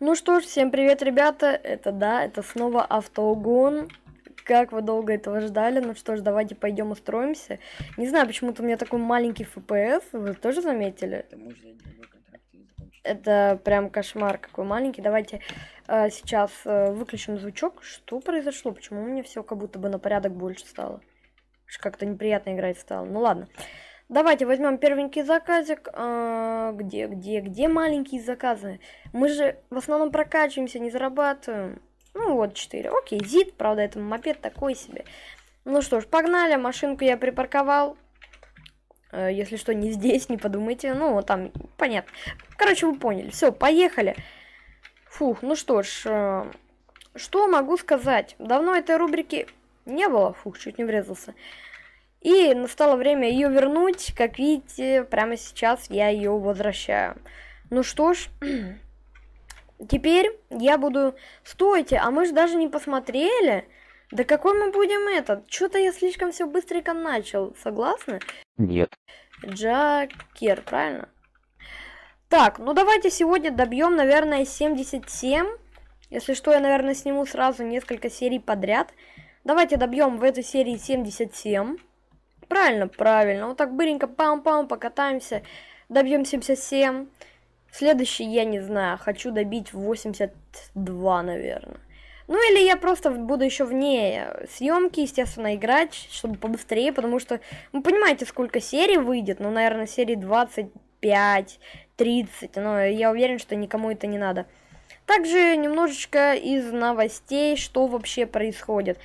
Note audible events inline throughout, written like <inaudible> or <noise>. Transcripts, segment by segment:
Ну что ж, всем привет, ребята. Это да, это снова автоугон. Как вы долго этого ждали? Ну что ж, давайте пойдем устроимся. Не знаю, почему-то у меня такой маленький FPS. Вы тоже заметили? Это прям кошмар какой маленький. Давайте э, сейчас э, выключим звучок. Что произошло? Почему у меня все как будто бы на порядок больше стало? Как-то неприятно играть стало. Ну ладно. Ладно. Давайте возьмем первенький заказик. А, где, где, где маленькие заказы? Мы же в основном прокачиваемся, не зарабатываем. Ну вот, 4. Окей, зит, правда, это мопед такой себе. Ну что ж, погнали, машинку я припарковал. Э, если что, не здесь, не подумайте. Ну, там, понятно. Короче, вы поняли. Все, поехали. Фух, ну что ж, э, что могу сказать? Давно этой рубрики не было. Фух, чуть не врезался. И настало время ее вернуть. Как видите, прямо сейчас я ее возвращаю. Ну что ж, <clears throat> теперь я буду... Стойте, а мы же даже не посмотрели. Да какой мы будем этот? Что-то я слишком все быстренько начал. Согласны? Нет. Джакер, правильно? Так, ну давайте сегодня добьем, наверное, 77. Если что, я, наверное, сниму сразу несколько серий подряд. Давайте добьем в этой серии 77. Правильно, правильно. Вот так быренько пам-пам покатаемся. Добьем 77. Следующий я не знаю. Хочу добить 82, наверное. Ну или я просто буду еще вне съемки, естественно, играть, чтобы побыстрее, потому что, вы ну, понимаете, сколько серий выйдет, ну, наверное, серии 25, 30, но я уверен, что никому это не надо. Также немножечко из новостей, что вообще происходит.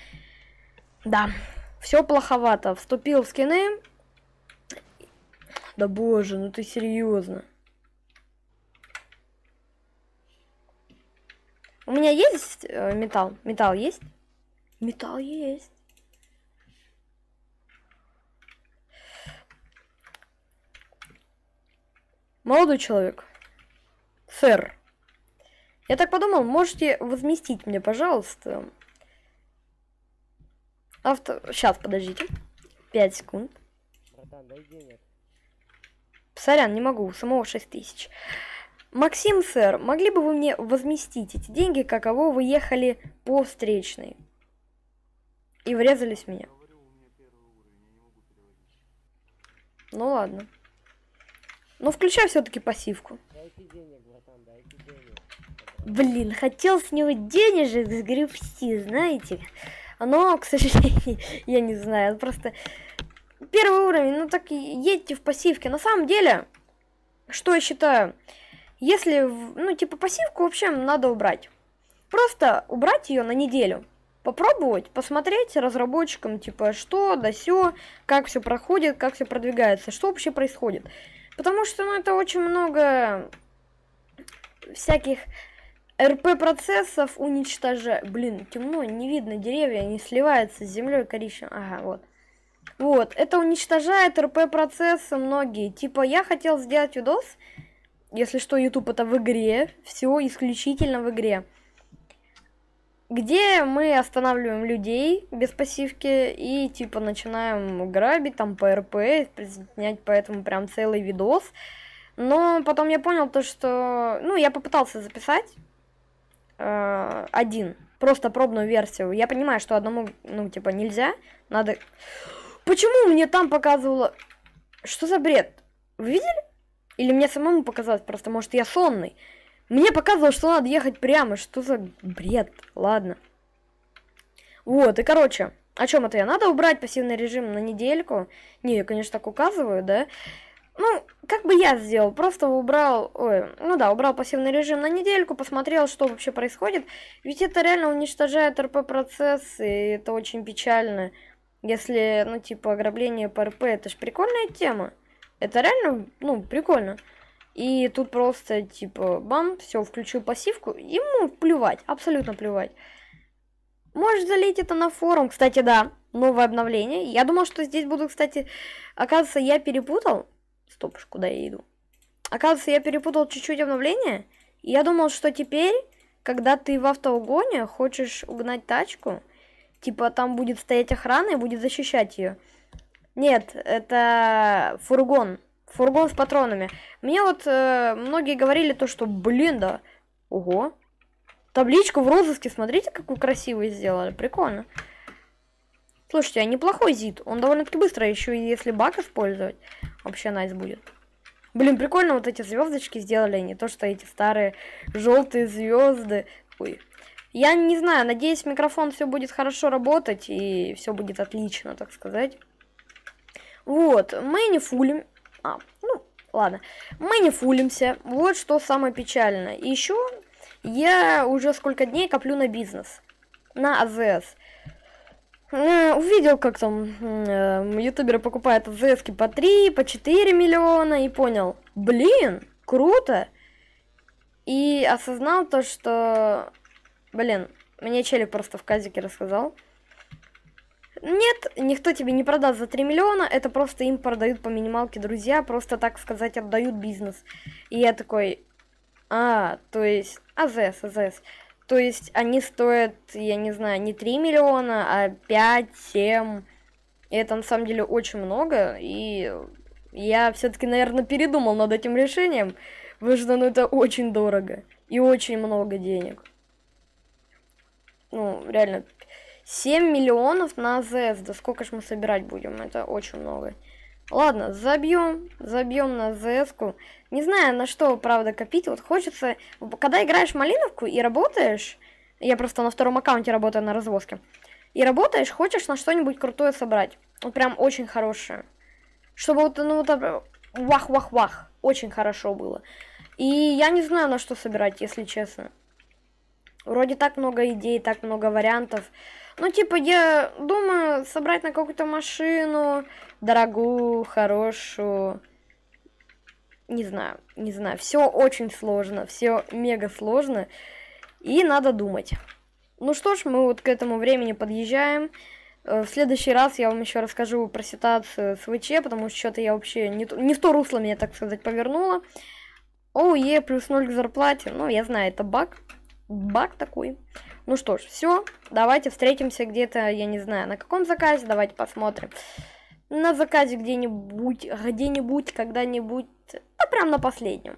Да, все плоховато. Вступил в скины. Да боже, ну ты серьезно. У меня есть э, металл? Металл есть? Металл есть. Молодой человек. Сэр. Я так подумал, можете возместить мне, пожалуйста, Авто, Сейчас, подождите. пять секунд. Братан, дай денег. Сорян, не могу, самого 6 тысяч. Максим, сэр, могли бы вы мне возместить эти деньги, каково вы ехали по встречной? И врезались в меня. Ну ладно. Но включай все-таки пассивку. Денег, братан, Блин, хотел с него денежек сгребсти, знаете? Но, к сожалению, <laughs> я не знаю. Просто первый уровень, ну так едьте в пассивке. На самом деле, что я считаю, если, ну типа пассивку вообще надо убрать. Просто убрать ее на неделю. Попробовать, посмотреть разработчикам, типа, что, да все, как все проходит, как все продвигается, что вообще происходит. Потому что, ну, это очень много всяких РП процессов уничтожает. Блин, темно, не видно деревья, они сливаются с землей коричневым. Ага, вот. Вот, это уничтожает РП процессы многие. Типа, я хотел сделать видос, если что, YouTube это в игре, все исключительно в игре. Где мы останавливаем людей без пассивки и типа начинаем грабить там по РП, снять поэтому прям целый видос. Но потом я понял то, что... Ну, я попытался записать, Э, один. Просто пробную версию. Я понимаю, что одному, ну, типа, нельзя. Надо... Почему мне там показывало... Что за бред? Вы видели? Или мне самому показалось? Просто, может, я сонный. Мне показывало что надо ехать прямо. Что за бред? Ладно. Вот, и короче... О чем это я? Надо убрать пассивный режим на недельку. Не, я, конечно, так указываю, да. Ну, как бы я сделал, просто убрал, ой, ну да, убрал пассивный режим на недельку, посмотрел, что вообще происходит. Ведь это реально уничтожает РП-процесс, и это очень печально. Если, ну, типа, ограбление по РП, это ж прикольная тема. Это реально, ну, прикольно. И тут просто, типа, бам, все, включил пассивку. Ему плевать, абсолютно плевать. Можешь залить это на форум. Кстати, да, новое обновление. Я думал, что здесь буду, кстати, оказывается, я перепутал. Стоп, куда я иду? Оказывается, я перепутал чуть-чуть обновление. И я думал, что теперь, когда ты в автоугоне хочешь угнать тачку, типа там будет стоять охрана и будет защищать ее. Нет, это фургон. Фургон с патронами. Мне вот э, многие говорили то, что, блин, да, ого. Табличку в розыске, смотрите, какую красивую сделали, прикольно. Слушайте, а неплохой зид. Он довольно-таки быстро, еще и если бак использовать, вообще найс будет. Блин, прикольно вот эти звездочки сделали, а не то что эти старые желтые звезды. Ой. Я не знаю, надеюсь, микрофон все будет хорошо работать и все будет отлично, так сказать. Вот, мы не фулим. А, ну, ладно. Мы не фулимся. Вот что самое печальное. Еще я уже сколько дней коплю на бизнес. На АЗС. Э, увидел, как там э, ютуберы покупают АЗСки по 3, по 4 миллиона и понял, блин, круто. И осознал то, что, блин, мне челик просто в казике рассказал. Нет, никто тебе не продаст за 3 миллиона, это просто им продают по минималке друзья, просто, так сказать, отдают бизнес. И я такой, а, то есть, АЗС, АЗС. То есть они стоят, я не знаю, не 3 миллиона, а 5, 7. И это на самом деле очень много. И я все-таки, наверное, передумал над этим решением. Потому что ну, это очень дорого. И очень много денег. Ну, реально. 7 миллионов на АЗС. Да сколько же мы собирать будем? Это очень много. Ладно, забьем, забьем на ЗС-ку. Не знаю, на что, правда, копить. Вот хочется... Когда играешь малиновку и работаешь... Я просто на втором аккаунте работаю на развозке. И работаешь, хочешь на что-нибудь крутое собрать. Вот прям очень хорошее. Чтобы вот, ну, вот... Вах-вах-вах. Очень хорошо было. И я не знаю, на что собирать, если честно. Вроде так много идей, так много вариантов. Ну, типа, я думаю, собрать на какую-то машину дорогую, хорошую, не знаю, не знаю. Все очень сложно, все мега сложно. И надо думать. Ну что ж, мы вот к этому времени подъезжаем. Э, в следующий раз я вам еще расскажу про ситуацию с ВЧ, потому что что-то я вообще не, не в то русло меня, так сказать, повернула повернуло. е плюс 0 к зарплате. Ну, я знаю, это баг. Баг такой. Ну что ж, все. Давайте встретимся где-то, я не знаю, на каком заказе. Давайте посмотрим на заказе где-нибудь, где-нибудь, когда-нибудь, да прям на последнем.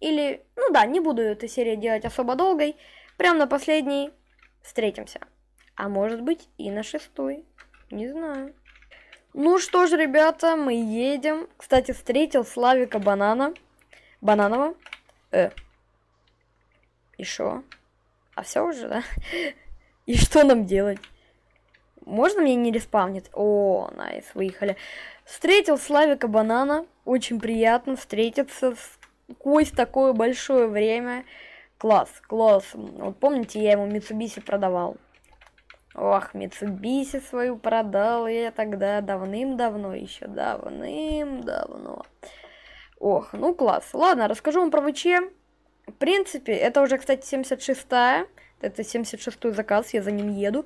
Или, ну да, не буду эту серию делать особо долгой, прям на последней встретимся. А может быть и на шестой, не знаю. Ну что ж, ребята, мы едем. Кстати, встретил Славика Банана. Бананова. Э. И что? А все уже, да? <laughs> И что нам делать? Можно мне не респавнит? О, найс, выехали. Встретил Славика Банана. Очень приятно встретиться. Сквозь такое большое время. Класс, класс. Вот помните, я ему Митсубиси продавал. Ох, Митсубиси свою продал я тогда давным-давно, еще давным-давно. Ох, ну класс. Ладно, расскажу вам про ВЧ. В принципе, это уже, кстати, 76-я. Это 76-й заказ, я за ним еду.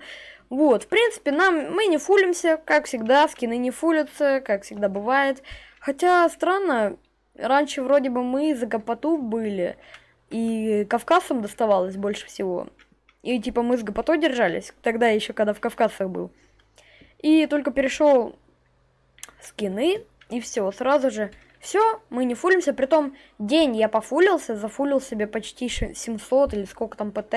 Вот, в принципе, нам мы не фулимся, как всегда, скины не фулятся, как всегда бывает. Хотя странно, раньше вроде бы мы за Гопоту были, и Кавказом доставалось больше всего. И типа мы с Гопотой держались, тогда еще когда в Кавказах был. И только перешел скины, и все, сразу же все, мы не фулимся. Притом, день я пофулился, зафулил себе почти 700 или сколько там ПТ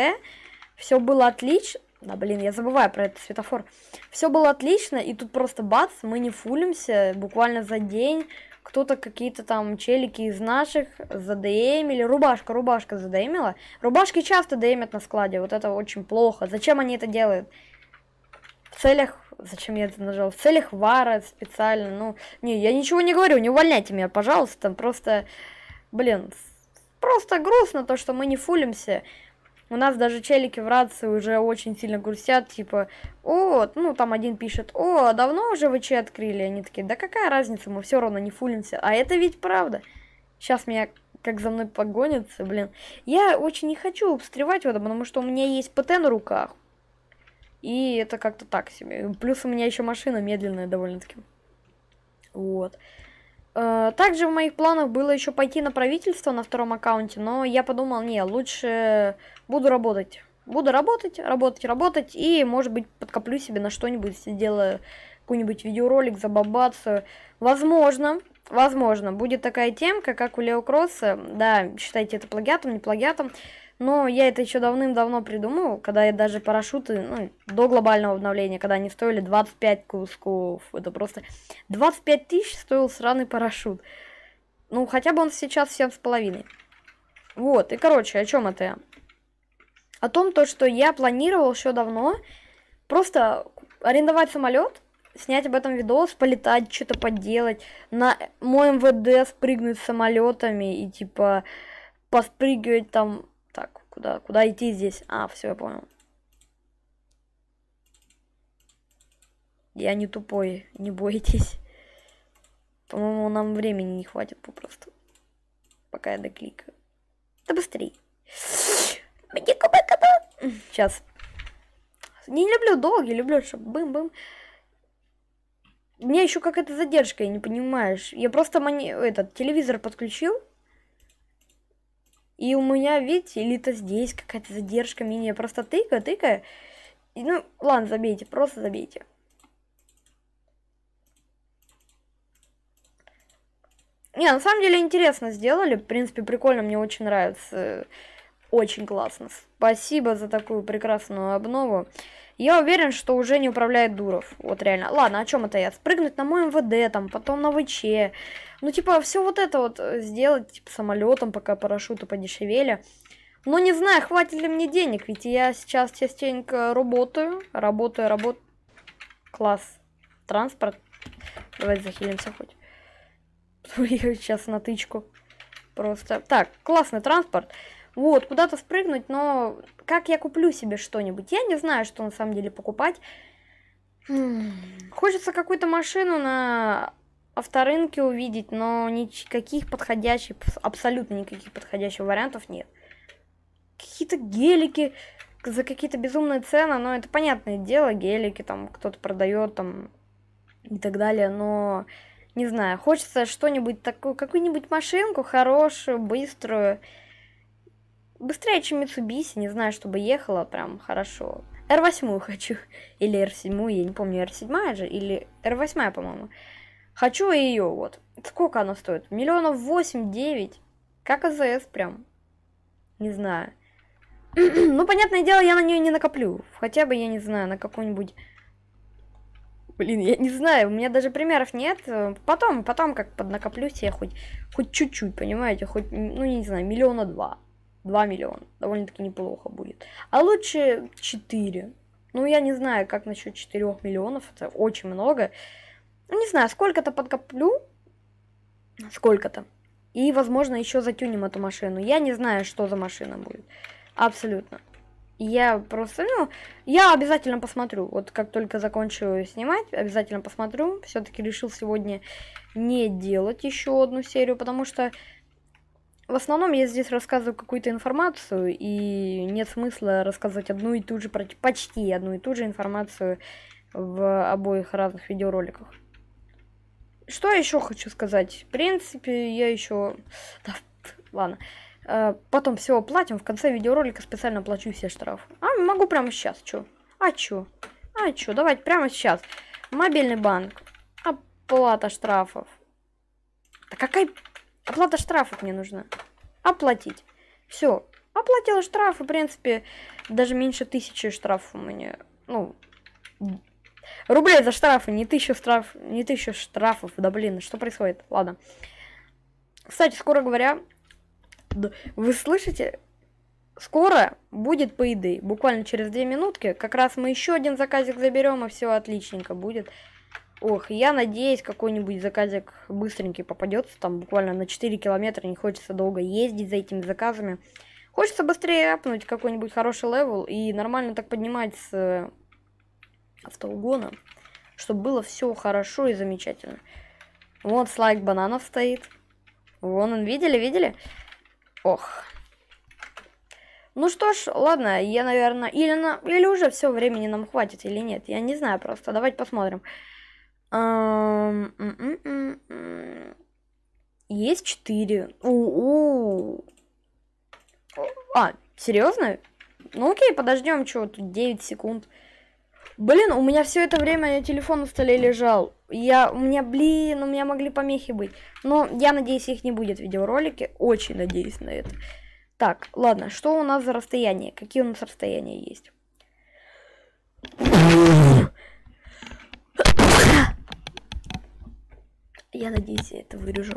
все было отлично. Да, блин, я забываю про этот светофор. Все было отлично, и тут просто бац, мы не фулимся, буквально за день кто-то какие-то там челики из наших задеемили. Рубашка, рубашка задеемила. Рубашки часто деемят на складе, вот это очень плохо. Зачем они это делают? В целях... Зачем я это нажал? В целях вара специально, ну... Не, я ничего не говорю, не увольняйте меня, пожалуйста. Просто, блин, просто грустно то, что мы не фулимся. У нас даже челики в рации уже очень сильно грустят, типа, о, ну там один пишет, о, давно уже вы ВЧ открыли? Они такие, да какая разница, мы все равно не фулимся. А это ведь правда. Сейчас меня как за мной погонятся, блин. Я очень не хочу обстревать в этом, потому что у меня есть ПТ на руках. И это как-то так себе. Плюс у меня еще машина медленная довольно-таки. Вот. Вот. Э, также в моих планах было еще пойти на правительство на втором аккаунте, но я подумал, не, лучше буду работать. Буду работать, работать, работать, и, может быть, подкоплю себе на что-нибудь, сделаю какой-нибудь видеоролик, забабаться, Возможно, возможно, будет такая темка, как у Лео Кросса, да, считайте это плагиатом, не плагиатом, но я это еще давным-давно придумал, когда я даже парашюты, ну, до глобального обновления, когда они стоили 25 кусков. Это просто 25 тысяч стоил сраный парашют. Ну, хотя бы он сейчас 7,5. Вот, и короче, о чем это я? О том, то, что я планировал еще давно просто арендовать самолет, снять об этом видос, полетать, что-то поделать, на мой МВД эм спрыгнуть с самолетами и типа поспрыгивать там Куда, куда идти здесь? А, все, я понял. Я не тупой, не бойтесь. По-моему, нам времени не хватит попросту. Пока я докликаю. Да быстрей. Мне кубаката. Сейчас. Не люблю долги, люблю, чтобы бым-бым. Мне еще какая-то задержка, я не понимаешь. Я просто мани... этот телевизор подключил. И у меня, видите, или-то здесь какая-то задержка мини. Я просто тыкаю, тыкаю. И, ну, ладно, забейте, просто забейте. Не, на самом деле интересно сделали. В принципе, прикольно, мне очень нравится. Очень классно. Спасибо за такую прекрасную обнову. Я уверен, что уже не управляет Дуров. Вот реально. Ладно, о чем это я? Спрыгнуть на мой МВД, там, потом на ВЧ. Ну, типа, все вот это вот э, сделать, типа, самолетом, пока парашюты подешевели. Но не знаю, хватит ли мне денег, ведь я сейчас частенько работаю. Работаю, работаю. Класс. Транспорт. Давайте захилимся хоть. <laughs> сейчас на тычку. Просто. Так, классный транспорт. Вот, куда-то спрыгнуть, но как я куплю себе что-нибудь? Я не знаю, что на самом деле покупать. Хм. Хочется какую-то машину на авторынке увидеть, но никаких подходящих, абсолютно никаких подходящих вариантов нет. Какие-то гелики за какие-то безумные цены, но это понятное дело, гелики там кто-то продает там и так далее, но не знаю, хочется что-нибудь такое, какую-нибудь машинку хорошую, быструю, Быстрее, чем Mitsubishi, не знаю, чтобы ехала прям хорошо. R8 хочу. Или R7, я не помню, R7 же, или R8, по-моему. Хочу ее, вот. Сколько она стоит? Миллионов восемь, девять. Как АЗС прям. Не знаю. <clears throat> ну, понятное дело, я на нее не накоплю. Хотя бы, я не знаю, на какую-нибудь... Блин, я не знаю, у меня даже примеров нет. Потом, потом как поднакоплю я хоть хоть чуть-чуть, понимаете, хоть, ну, не знаю, миллиона два. 2 миллиона. Довольно-таки неплохо будет. А лучше 4. Ну, я не знаю, как насчет 4 миллионов. Это очень много. Ну, не знаю, сколько-то подкоплю. Сколько-то. И, возможно, еще затюнем эту машину. Я не знаю, что за машина будет. Абсолютно. Я просто, ну, я обязательно посмотрю. Вот как только закончу снимать, обязательно посмотрю. Все-таки решил сегодня не делать еще одну серию, потому что в основном я здесь рассказываю какую-то информацию, и нет смысла рассказывать одну и ту же, почти одну и ту же информацию в обоих разных видеороликах. Что я еще хочу сказать? В принципе, я еще... Да, ладно. Э, потом все оплатим, в конце видеоролика специально плачу все штрафы. А, могу прямо сейчас, чё? А чё? А чё? Давайте прямо сейчас. Мобильный банк. Оплата штрафов. Да какая Оплата штрафов мне нужна. Оплатить. Все. Оплатила штраф, и, в принципе, даже меньше тысячи штрафов у меня. Ну, рублей за штрафы, не тысяча штраф, не тысяча штрафов. Да блин, что происходит? Ладно. Кстати, скоро говоря, вы слышите, скоро будет по еды. Буквально через две минутки. Как раз мы еще один заказик заберем, и все отличненько будет. Ох, я надеюсь, какой-нибудь заказик быстренький попадется, там буквально на 4 километра, не хочется долго ездить за этими заказами. Хочется быстрее апнуть какой-нибудь хороший левел и нормально так поднимать с э, автоугона, чтобы было все хорошо и замечательно. Вот слайк бананов стоит. Вон он, видели, видели? Ох. Ну что ж, ладно, я, наверное, или, на... или уже все времени нам хватит, или нет, я не знаю просто, давайте посмотрим. Есть четыре. у А, серьезно? Ну окей, подождем, чего тут 9 секунд. Блин, у меня все это время телефон на столе лежал. Я, у меня, блин, у меня могли помехи быть. Но я надеюсь, их не будет в видеоролике. Очень надеюсь на это. Так, ладно, что у нас за расстояние? Какие у нас расстояния есть? Я надеюсь, я это вырежу.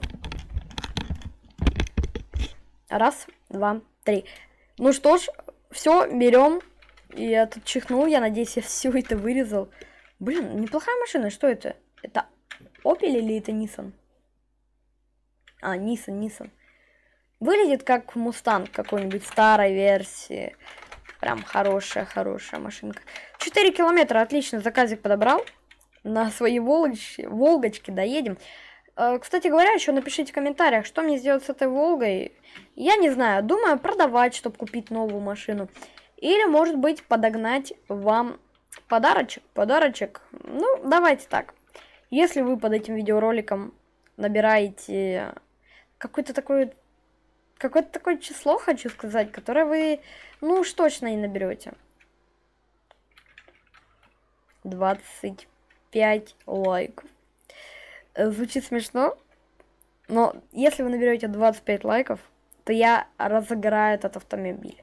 Раз, два, три. Ну что ж, все, берем. Я тут чихнул, я надеюсь, я все это вырезал. Блин, неплохая машина, что это? Это Opel или это Nissan? А, Nissan, Nissan. Выглядит как Мустанг какой-нибудь старой версии. Прям хорошая-хорошая машинка. 4 километра, отлично, заказик подобрал. На своей Волгочки, Волгочке доедем. Э, кстати говоря, еще напишите в комментариях, что мне сделать с этой Волгой. Я не знаю, думаю продавать, чтобы купить новую машину. Или, может быть, подогнать вам подарочек. Подарочек. Ну, давайте так. Если вы под этим видеороликом набираете какое-то такое какое-то такое число, хочу сказать, которое вы, ну уж точно не наберете. 25 лайков. Э, звучит смешно, но если вы наберете 25 лайков, то я разыграю этот автомобиль.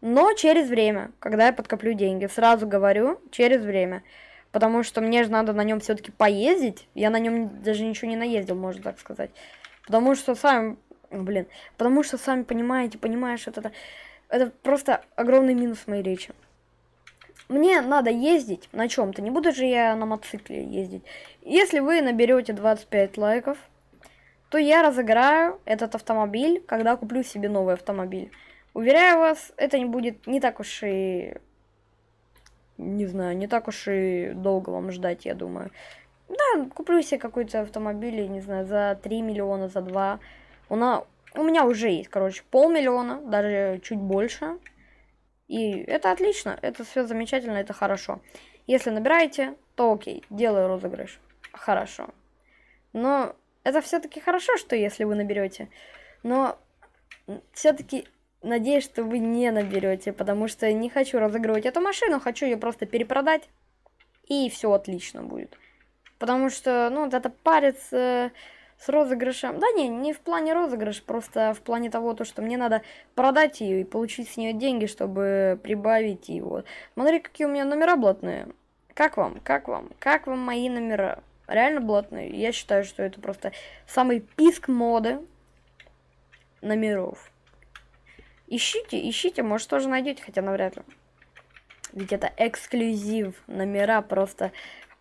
Но через время, когда я подкоплю деньги. Сразу говорю, через время. Потому что мне же надо на нем все-таки поездить. Я на нем даже ничего не наездил, можно так сказать. Потому что сами, блин, потому что сами понимаете, понимаешь, это, это просто огромный минус моей речи мне надо ездить на чем-то, не буду же я на мотоцикле ездить. Если вы наберете 25 лайков, то я разыграю этот автомобиль, когда куплю себе новый автомобиль. Уверяю вас, это не будет не так уж и... Не знаю, не так уж и долго вам ждать, я думаю. Да, куплю себе какой-то автомобиль, не знаю, за 3 миллиона, за 2. У, на... у меня уже есть, короче, полмиллиона, даже чуть больше. И это отлично, это все замечательно, это хорошо. Если набираете, то окей, делаю розыгрыш. Хорошо. Но это все-таки хорошо, что если вы наберете. Но все-таки надеюсь, что вы не наберете, потому что не хочу разыгрывать эту машину, хочу ее просто перепродать. И все отлично будет. Потому что, ну, вот это париться с розыгрышем. Да не, не в плане розыгрыш, просто в плане того, то, что мне надо продать ее и получить с нее деньги, чтобы прибавить его. Смотри, какие у меня номера блатные. Как вам, как вам, как вам мои номера? Реально блатные. Я считаю, что это просто самый писк моды номеров. Ищите, ищите, может тоже найдете, хотя навряд ли. Ведь это эксклюзив. Номера просто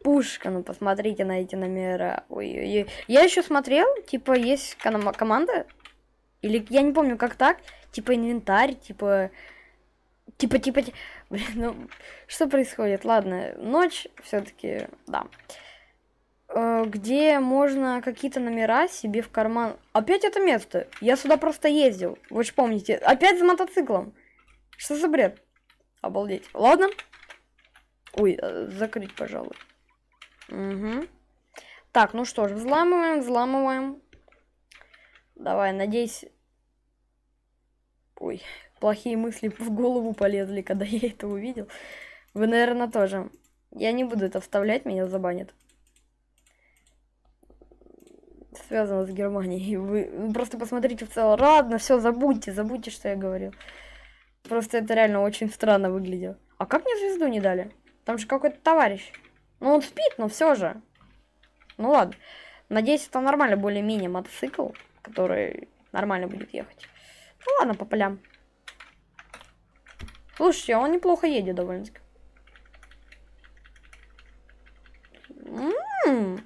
пушка. Ну, посмотрите на эти номера. Ой-ой-ой. Я еще смотрел, типа, есть команда. Или я не помню, как так. Типа инвентарь, типа. Типа, типа, Блин, ну что происходит? Ладно, ночь все-таки, да. Э, где можно какие-то номера себе в карман. Опять это место. Я сюда просто ездил. Вы же помните. Опять за мотоциклом. Что за бред? Обалдеть. Ладно. Ой, э, закрыть, пожалуй. Угу. Так, ну что ж, взламываем, взламываем. Давай, надеюсь... Ой, плохие мысли <laughs> в голову полезли, когда я это увидел. Вы, наверное, тоже. Я не буду это вставлять, меня забанят. Связано с Германией. Вы ну, просто посмотрите в целом. Ладно, все, забудьте, забудьте, что я говорил. Просто это реально очень странно выглядело. А как мне звезду не дали? Там же какой-то товарищ. Ну, он спит, но все же. Ну ладно. Надеюсь, это нормально, более-менее мотоцикл, который нормально будет ехать. Ну ладно, по полям. Слушайте, он неплохо едет довольно-таки. М-м-м.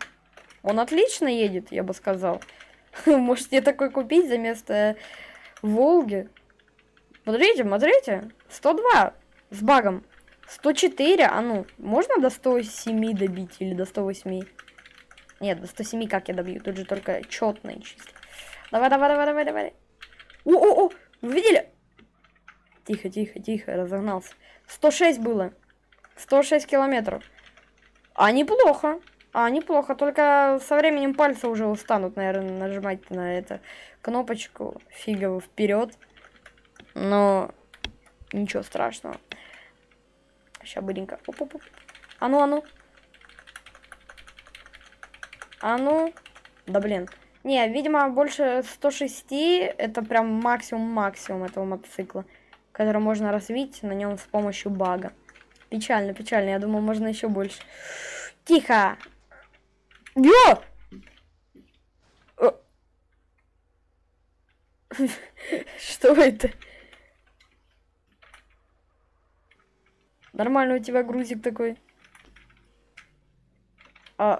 Он отлично едет, я бы сказал. <laughs> Может, мне такой купить за место Волги? Смотрите, смотрите. 102 с багом. 104, а ну, можно до 107 добить или до 108? Нет, до 107 как я добью? Тут же только четные числа. Давай, давай, давай, давай, давай. О-о-о, вы видели? Тихо, тихо, тихо, разогнался. 106 было. 106 километров. А неплохо. А, неплохо, только со временем пальцы уже устанут, наверное, нажимать на эту кнопочку фигово вперед. Но ничего страшного. Сейчас быренько. Оп, оп, оп. А ну, а ну. А ну. Да блин. Не, видимо, больше 106 это прям максимум-максимум этого мотоцикла, который можно развить на нем с помощью бага. Печально, печально. Я думаю, можно еще больше. Тихо! Йо! Э. <laughs> Что это? Нормально у тебя грузик такой. А...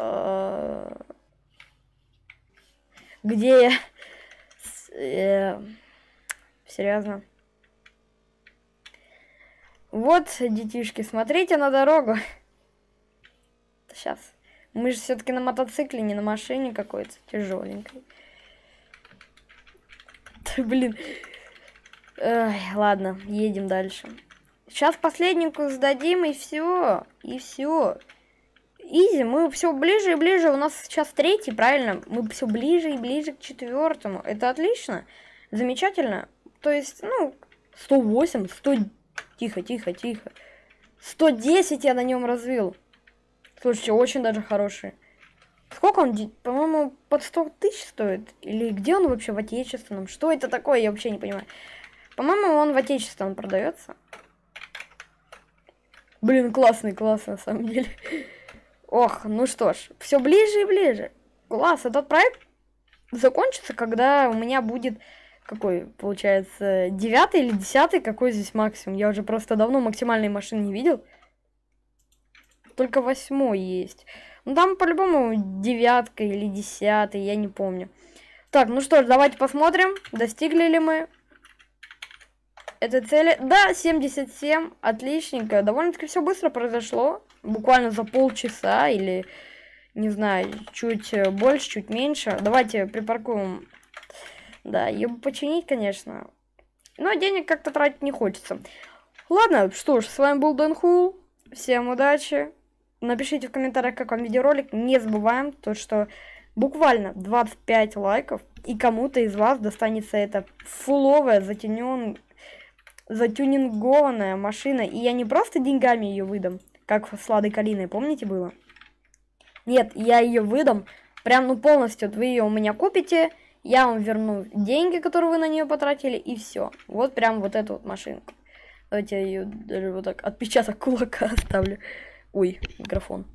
а... Где я? С... Э... Серьезно. Вот, детишки, смотрите на дорогу. Сейчас. Мы же все-таки на мотоцикле, не на машине какой-то тяжеленькой. Да, <laughs> блин. Ой, ладно, едем дальше. Сейчас последненькую сдадим и все. И все. Изи, мы все ближе и ближе. У нас сейчас третий, правильно? Мы все ближе и ближе к четвертому. Это отлично. Замечательно. То есть, ну, 108, 100... Тихо, тихо, тихо. 110 я на нем развил. Слушайте, очень даже хороший. Сколько он, по-моему, под 100 тысяч стоит? Или где он вообще в отечественном? Что это такое, я вообще не понимаю. По-моему, он в отечественном продается. Блин, классный классный на самом деле. Ох, ну что ж, все ближе и ближе. Класс, этот проект закончится, когда у меня будет какой, получается, девятый или десятый, какой здесь максимум. Я уже просто давно максимальной машины не видел. Только восьмой есть. Ну там по-любому девятка или десятый, я не помню. Так, ну что ж, давайте посмотрим, достигли ли мы это цели. Да, 77, отличненько. Довольно-таки все быстро произошло. Буквально за полчаса или, не знаю, чуть э, больше, чуть меньше. Давайте припаркуем. Да, ее починить, конечно. Но денег как-то тратить не хочется. Ладно, что ж, с вами был Дэн Хул. Всем удачи. Напишите в комментариях, как вам видеоролик. Не забываем то, что буквально 25 лайков, и кому-то из вас достанется это фуловое, затенен, затюнингованная машина, и я не просто деньгами ее выдам, как с Ладой Калиной, помните, было? Нет, я ее выдам, прям, ну, полностью, вот вы ее у меня купите, я вам верну деньги, которые вы на нее потратили, и все. Вот прям вот эту вот машинку. Давайте я ее даже вот так отпечаток кулака <laughs> оставлю. Ой, микрофон.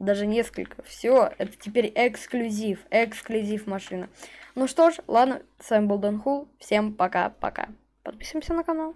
Даже несколько. Все, это теперь эксклюзив. Эксклюзив машина. Ну что ж, ладно, с вами был Дон Хул. Всем пока-пока. Подписываемся на канал.